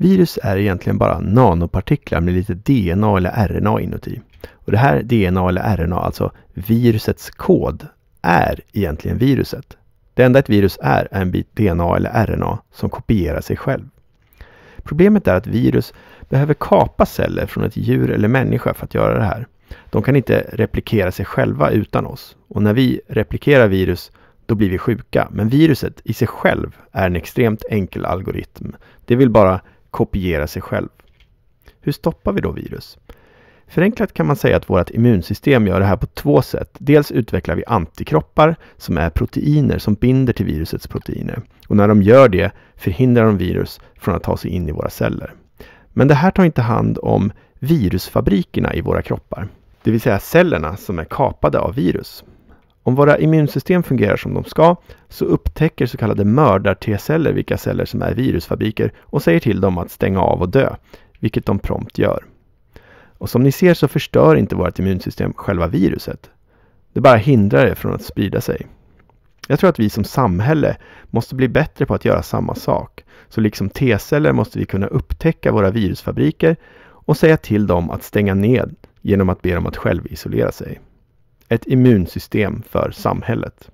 Virus är egentligen bara nanopartiklar med lite DNA eller RNA inuti. Och det här DNA eller RNA, alltså virusets kod, är egentligen viruset. Det enda ett virus är är en bit DNA eller RNA som kopierar sig själv. Problemet är att virus behöver kapa celler från ett djur eller människa för att göra det här. De kan inte replikera sig själva utan oss. Och när vi replikerar virus då blir vi sjuka. Men viruset i sig själv är en extremt enkel algoritm. Det vill bara kopiera sig själv. Hur stoppar vi då virus? Förenklat kan man säga att vårt immunsystem gör det här på två sätt. Dels utvecklar vi antikroppar som är proteiner som binder till virusets proteiner. Och när de gör det förhindrar de virus från att ta sig in i våra celler. Men det här tar inte hand om virusfabrikerna i våra kroppar. Det vill säga cellerna som är kapade av virus. Om våra immunsystem fungerar som de ska så upptäcker så kallade mördar-T-celler vilka celler som är virusfabriker och säger till dem att stänga av och dö, vilket de prompt gör. Och som ni ser så förstör inte vårt immunsystem själva viruset. Det bara hindrar det från att sprida sig. Jag tror att vi som samhälle måste bli bättre på att göra samma sak. Så liksom T-celler måste vi kunna upptäcka våra virusfabriker och säga till dem att stänga ned genom att be dem att självisolera sig ett immunsystem för samhället.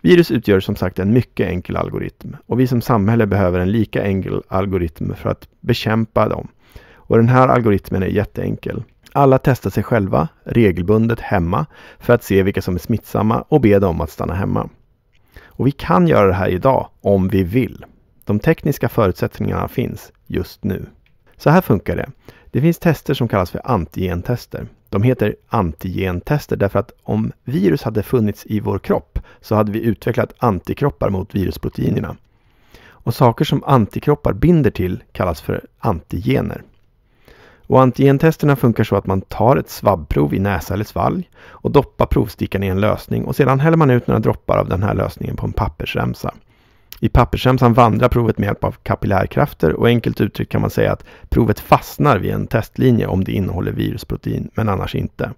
Virus utgör som sagt en mycket enkel algoritm och vi som samhälle behöver en lika enkel algoritm för att bekämpa dem. Och den här algoritmen är jätteenkel. Alla testar sig själva regelbundet hemma för att se vilka som är smittsamma och be dem att stanna hemma. Och vi kan göra det här idag om vi vill. De tekniska förutsättningarna finns just nu. Så här funkar det. Det finns tester som kallas för antigentester. De heter antigentester därför att om virus hade funnits i vår kropp så hade vi utvecklat antikroppar mot virusproteinerna. Och saker som antikroppar binder till kallas för antigener. Och antigentesterna funkar så att man tar ett svabbprov i näsa eller svalg och doppar provstickan i en lösning och sedan häller man ut några droppar av den här lösningen på en pappersremsa. I pappersremsan vandrar provet med hjälp av kapillärkrafter och enkelt uttryckt kan man säga att provet fastnar vid en testlinje om det innehåller virusprotein, men annars inte.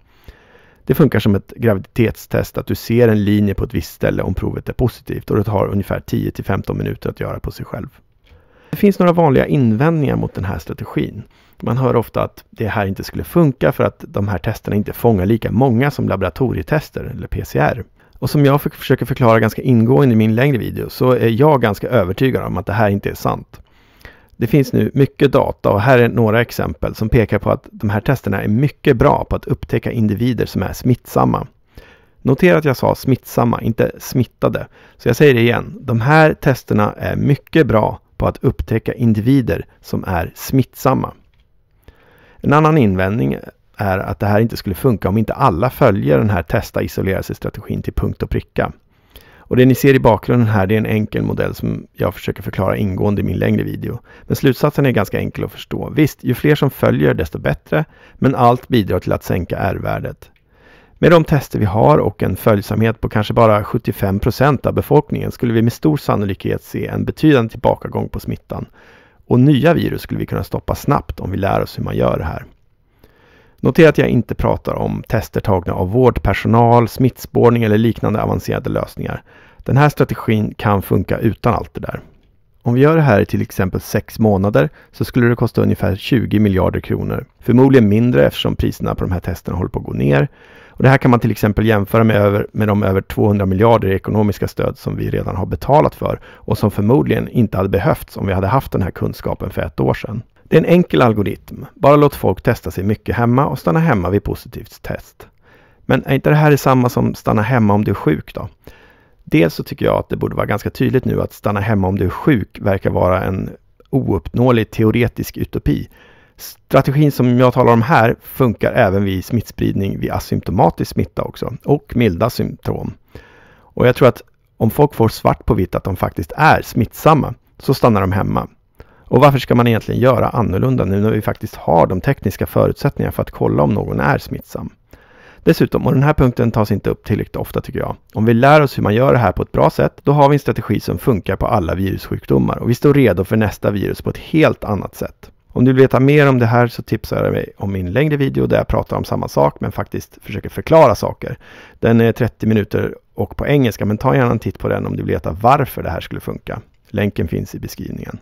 Det funkar som ett graviditetstest att du ser en linje på ett visst ställe om provet är positivt och det tar ungefär 10 15 minuter att göra på sig själv. Det finns några vanliga invändningar mot den här strategin. Man hör ofta att det här inte skulle funka för att de här testerna inte fångar lika många som laboratorietester eller PCR. Och som jag försöker förklara ganska ingående i min längre video så är jag ganska övertygad om att det här inte är sant. Det finns nu mycket data och här är några exempel som pekar på att de här testerna är mycket bra på att upptäcka individer som är smittsamma. Notera att jag sa smittsamma, inte smittade. Så jag säger det igen. De här testerna är mycket bra på att upptäcka individer som är smittsamma. En annan invändning är att det här inte skulle funka om inte alla följer den här testa isolera sig-strategin till punkt och pricka. Och det ni ser i bakgrunden här, det är en enkel modell som jag försöker förklara ingående i min längre video. Men slutsatsen är ganska enkel att förstå. Visst, ju fler som följer desto bättre, men allt bidrar till att sänka R-värdet. Med de tester vi har och en följsamhet på kanske bara 75 av befolkningen skulle vi med stor sannolikhet se en betydande tillbakagång på smittan. Och nya virus skulle vi kunna stoppa snabbt om vi lär oss hur man gör det här. Notera att jag inte pratar om tester tagna av vårdpersonal, smittspårning eller liknande avancerade lösningar. Den här strategin kan funka utan allt det där. Om vi gör det här i till exempel sex månader så skulle det kosta ungefär 20 miljarder kronor. Förmodligen mindre eftersom priserna på de här testerna håller på att gå ner. Och det här kan man till exempel jämföra med, över, med de över 200 miljarder i ekonomiska stöd som vi redan har betalat för och som förmodligen inte hade behövts om vi hade haft den här kunskapen för ett år sedan. Det är en enkel algoritm. Bara låt folk testa sig mycket hemma och stanna hemma vid positivt test. Men är inte det här samma som stanna hemma om du är sjuk då? Dels så tycker jag att det borde vara ganska tydligt nu att stanna hemma om du är sjuk verkar vara en ouppnåelig teoretisk utopi. Strategin som jag talar om här funkar även vid smittspridning vid asymptomatisk smitta också och milda symptom. Och jag tror att om folk får svart på vitt att de faktiskt är smittsamma så stannar de hemma. Och varför ska man egentligen göra annorlunda nu när vi faktiskt har de tekniska förutsättningarna för att kolla om någon är smittsam? Dessutom, och den här punkten tas inte upp tillräckligt ofta tycker jag, om vi lär oss hur man gör det här på ett bra sätt, då har vi en strategi som funkar på alla virussjukdomar och vi står redo för nästa virus på ett helt annat sätt. Om du vill veta mer om det här så tipsar jag dig om min längre video där jag pratar om samma sak men faktiskt försöker förklara saker. Den är 30 minuter och på engelska men ta gärna en titt på den om du vill veta varför det här skulle funka. Länken finns i beskrivningen.